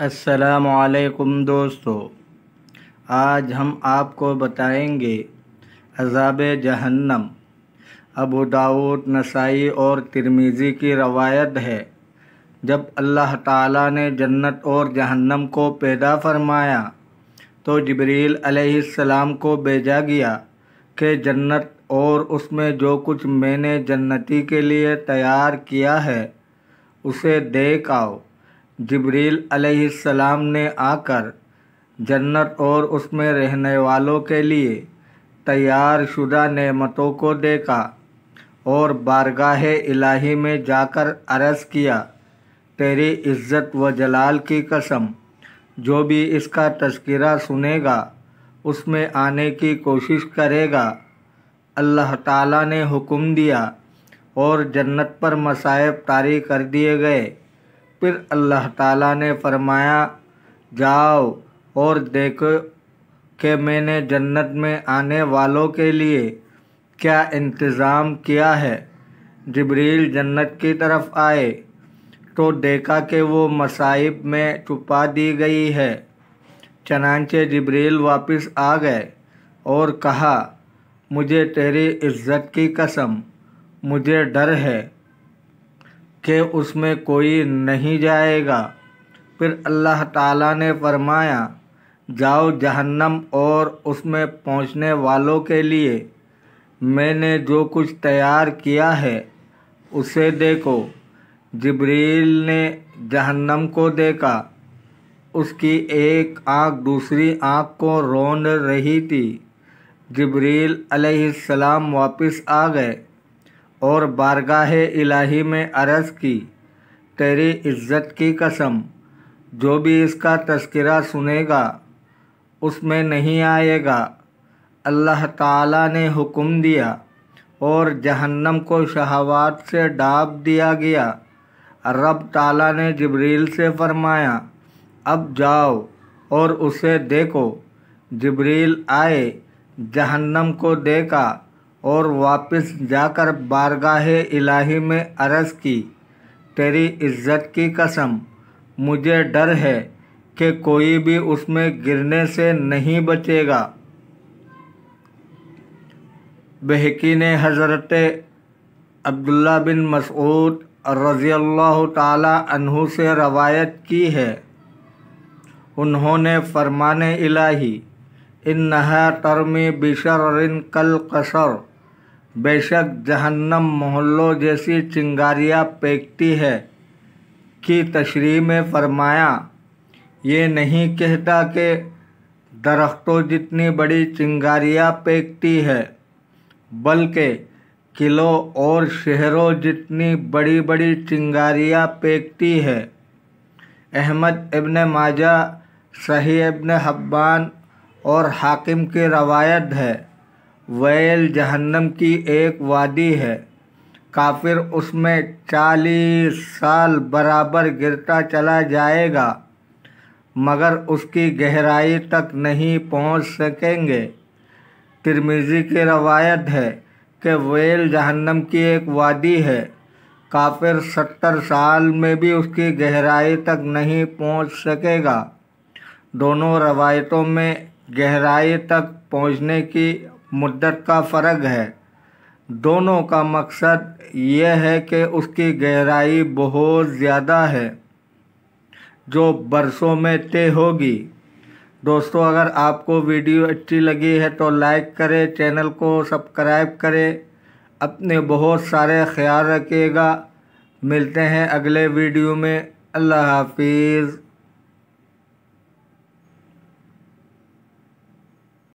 असलकुम दोस्तों आज हम आपको बताएंगे अजाब जहन्नम अबू दाऊद नसाई और तिरमीज़ी की रवायत है जब अल्लाह ताला ने जन्नत और जहन्नम को पैदा फरमाया तो जबरील अलैहिस्सलाम को भेजा गया कि जन्नत और उसमें जो कुछ मैंने जन्नती के लिए तैयार किया है उसे देख आओ जबरील अलैहिस्सलाम ने आकर जन्नत और उसमें रहने वालों के लिए तैयार शुदा नेमतों को देखा और बारगाह इलाही में जाकर अरज़ किया तेरी इज़्ज़त व जलाल की कसम जो भी इसका तस्करा सुनेगा उसमें आने की कोशिश करेगा अल्लाह ताला ने हुक्म दिया और जन्नत पर मसायब तारी कर दिए गए फिर अल्लाह ताला ने फरमाया जाओ और देखो कि मैंने जन्नत में आने वालों के लिए क्या इंतज़ाम किया है जबरील जन्नत की तरफ आए तो देखा कि वो मसाइब में छुपा दी गई है चनानचे जबरील वापस आ गए और कहा मुझे तेरी इज्जत की कसम मुझे डर है कि उसमें कोई नहीं जाएगा फिर अल्लाह ताला ने फरमाया जाओ जहन्नम और उसमें पहुंचने वालों के लिए मैंने जो कुछ तैयार किया है उसे देखो जबरील ने जहन्नम को देखा उसकी एक आंख दूसरी आंख को रोन रही थी जबरील अलैहिस्सलाम वापस आ गए और बारगाह इलाही में अरज की तेरी इज़्ज़त की कसम जो भी इसका तस्करा सुनेगा उसमें नहीं आएगा अल्लाह ताला ने हुक्म दिया और जहन्नम को शहावात से डाब दिया गया रब ताला ने जबरील से फरमाया अब जाओ और उसे देखो जबरील आए जहन्नम को देखा और वापस जाकर बारगाह इलाही में अर्ज़ की तेरी इज्जत की कसम मुझे डर है कि कोई भी उसमें गिरने से नहीं बचेगा बहकी ने हज़रत अब्दुल्ला बिन मसूद रज़ी अल्लाह तहु से रवायत की है उन्होंने फरमान इलाही इन नहा तरमी बिशर कल कसर बेशक जहन्नम मोहल्लों जैसी चिंगारियाँ पेकती है की तशरी में फरमाया ये नहीं कहता कि दरख्तों जितनी बड़ी चिंगारियाँ पेकती है बल्कि किलों और शहरों जितनी बड़ी बड़ी चिंगारियाँ पेकती है अहमद इब्न माजा सही इब्न हब्बान और हाकिम की रवायत है वैल जहन्नम की एक वादी है काफिर उसमें चालीस साल बराबर गिरता चला जाएगा मगर उसकी गहराई तक नहीं पहुंच सकेंगे तिरमिज़ी की रवायत है कि वेल जहन्नम की एक वादी है काफिर सत्तर साल में भी उसकी गहराई तक नहीं पहुंच सकेगा दोनों रवायतों में गहराई तक पहुंचने की मुद्दत का फ़र्क है दोनों का मकसद यह है कि उसकी गहराई बहुत ज़्यादा है जो बरसों में तय होगी दोस्तों अगर आपको वीडियो अच्छी लगी है तो लाइक करें चैनल को सब्सक्राइब करें अपने बहुत सारे ख्याल रखिएगा मिलते हैं अगले वीडियो में अल्लाह हाफिज़